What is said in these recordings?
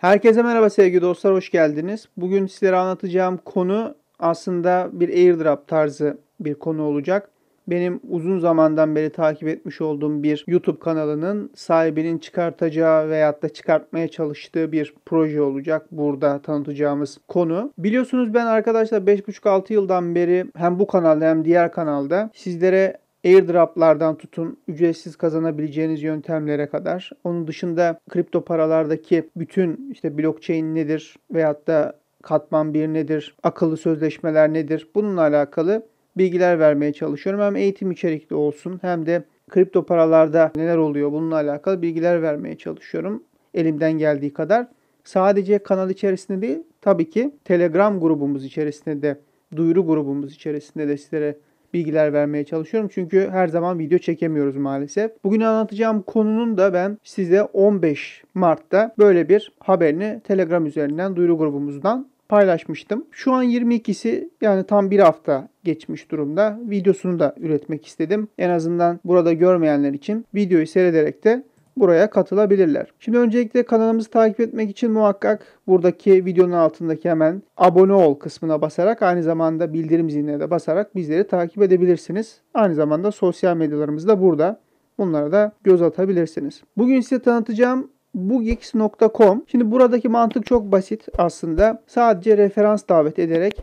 Herkese merhaba sevgili dostlar, hoş geldiniz. Bugün sizlere anlatacağım konu aslında bir airdrop tarzı bir konu olacak benim uzun zamandan beri takip etmiş olduğum bir YouTube kanalının sahibinin çıkartacağı veyahut da çıkartmaya çalıştığı bir proje olacak. Burada tanıtacağımız konu. Biliyorsunuz ben arkadaşlar 5,5-6 yıldan beri hem bu kanalda hem diğer kanalda sizlere airdroplardan tutun ücretsiz kazanabileceğiniz yöntemlere kadar. Onun dışında kripto paralardaki bütün işte blockchain nedir veyahut da katman bir nedir, akıllı sözleşmeler nedir bununla alakalı bilgiler vermeye çalışıyorum. Hem eğitim içerikli olsun hem de kripto paralarda neler oluyor bununla alakalı bilgiler vermeye çalışıyorum elimden geldiği kadar. Sadece kanal içerisinde değil tabii ki Telegram grubumuz içerisinde de duyuru grubumuz içerisinde de sizlere bilgiler vermeye çalışıyorum. Çünkü her zaman video çekemiyoruz maalesef. Bugün anlatacağım konunun da ben size 15 Mart'ta böyle bir haberini Telegram üzerinden duyuru grubumuzdan paylaşmıştım. Şu an 22'si yani tam bir hafta geçmiş durumda. Videosunu da üretmek istedim. En azından burada görmeyenler için videoyu seyrederek de buraya katılabilirler. Şimdi öncelikle kanalımızı takip etmek için muhakkak buradaki videonun altındaki hemen abone ol kısmına basarak aynı zamanda bildirim ziline de basarak bizleri takip edebilirsiniz. Aynı zamanda sosyal medyalarımız da burada. Bunlara da göz atabilirsiniz. Bugün size tanıtacağım bugix.com. Şimdi buradaki mantık çok basit aslında. Sadece referans davet ederek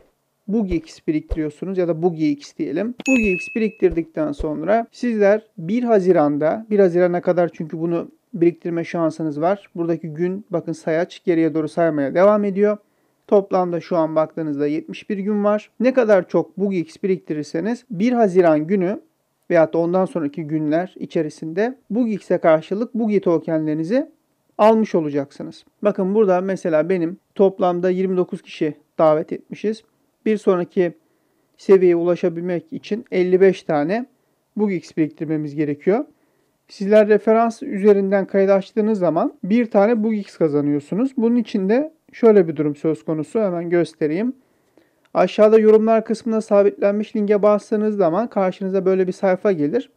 Bugix biriktiriyorsunuz ya da Bugix diyelim. Bugix biriktirdikten sonra sizler 1 Haziran'da 1 Haziran'a kadar çünkü bunu biriktirme şansınız var. Buradaki gün bakın sayaç geriye doğru saymaya devam ediyor. Toplamda şu an baktığınızda 71 gün var. Ne kadar çok Bugix biriktirirseniz 1 Haziran günü veyahut da ondan sonraki günler içerisinde Bugix'e karşılık Bugi tokenlerinizi almış olacaksınız. Bakın burada mesela benim toplamda 29 kişi davet etmişiz. Bir sonraki seviyeye ulaşabilmek için 55 tane bug X biriktirmemiz gerekiyor. Sizler referans üzerinden kayıt açtığınız zaman bir tane bug X kazanıyorsunuz. Bunun için de şöyle bir durum söz konusu hemen göstereyim. Aşağıda yorumlar kısmına sabitlenmiş linke bastığınız zaman karşınıza böyle bir sayfa gelir.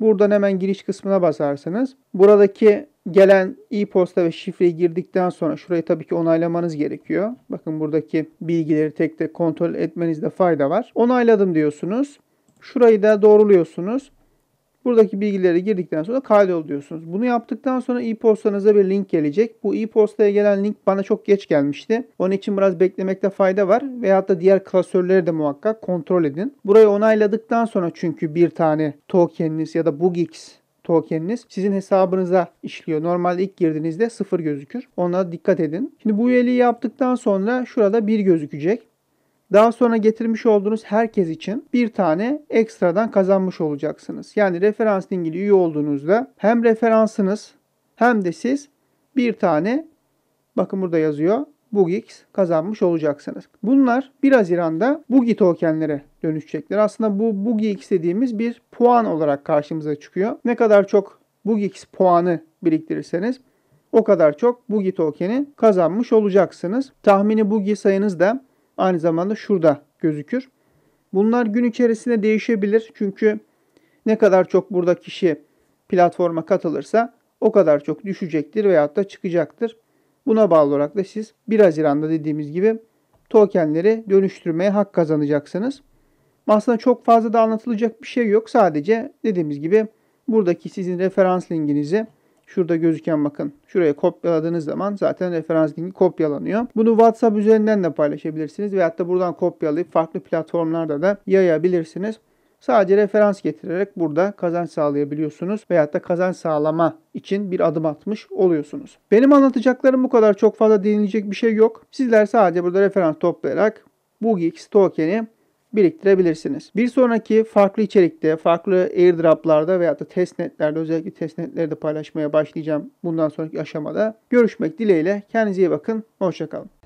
Buradan hemen giriş kısmına basarsınız. Buradaki gelen e-posta ve şifreyi girdikten sonra şurayı tabii ki onaylamanız gerekiyor. Bakın buradaki bilgileri tek tek kontrol etmenizde fayda var. Onayladım diyorsunuz. Şurayı da doğruluyorsunuz. Buradaki bilgileri girdikten sonra kaydol diyorsunuz. Bunu yaptıktan sonra e-postanıza bir link gelecek. Bu e-postaya gelen link bana çok geç gelmişti. Onun için biraz beklemekte fayda var. Veyahut da diğer klasörleri de muhakkak kontrol edin. Burayı onayladıktan sonra çünkü bir tane tokeniniz ya da bugix tokeniniz sizin hesabınıza işliyor. Normalde ilk girdiğinizde sıfır gözükür. Ona dikkat edin. Şimdi bu üyeliği yaptıktan sonra şurada bir gözükecek. Daha sonra getirmiş olduğunuz herkes için bir tane ekstradan kazanmış olacaksınız. Yani referans linkili üye olduğunuzda hem referansınız hem de siz bir tane bakın burada yazıyor Bugix kazanmış olacaksınız. Bunlar 1 Haziran'da BUGI tokenlere dönüşecekler. Aslında bu Bugix dediğimiz bir puan olarak karşımıza çıkıyor. Ne kadar çok Bugix puanı biriktirirseniz o kadar çok BUGI tokeni kazanmış olacaksınız. Tahmini BUGI sayınız da aynı zamanda şurada gözükür. Bunlar gün içerisinde değişebilir. Çünkü ne kadar çok burada kişi platforma katılırsa o kadar çok düşecektir veyahut da çıkacaktır. Buna bağlı olarak da siz 1 Haziran'da dediğimiz gibi tokenleri dönüştürmeye hak kazanacaksınız. Aslında çok fazla da anlatılacak bir şey yok. Sadece dediğimiz gibi buradaki sizin referans linkinizi şurada gözüken bakın şuraya kopyaladığınız zaman zaten referans linki kopyalanıyor. Bunu WhatsApp üzerinden de paylaşabilirsiniz veyahut da buradan kopyalayıp farklı platformlarda da yayabilirsiniz. Sadece referans getirerek burada kazanç sağlayabiliyorsunuz veyahut da kazanç sağlama için bir adım atmış oluyorsunuz. Benim anlatacaklarım bu kadar çok fazla değinilecek bir şey yok. Sizler sadece burada referans toplayarak BuGX token'i biriktirebilirsiniz. Bir sonraki farklı içerikte, farklı airdroplarda veyahut da testnetlerde özellikle testnetleri de paylaşmaya başlayacağım bundan sonraki aşamada. Görüşmek dileğiyle. Kendinize iyi bakın. Hoşçakalın.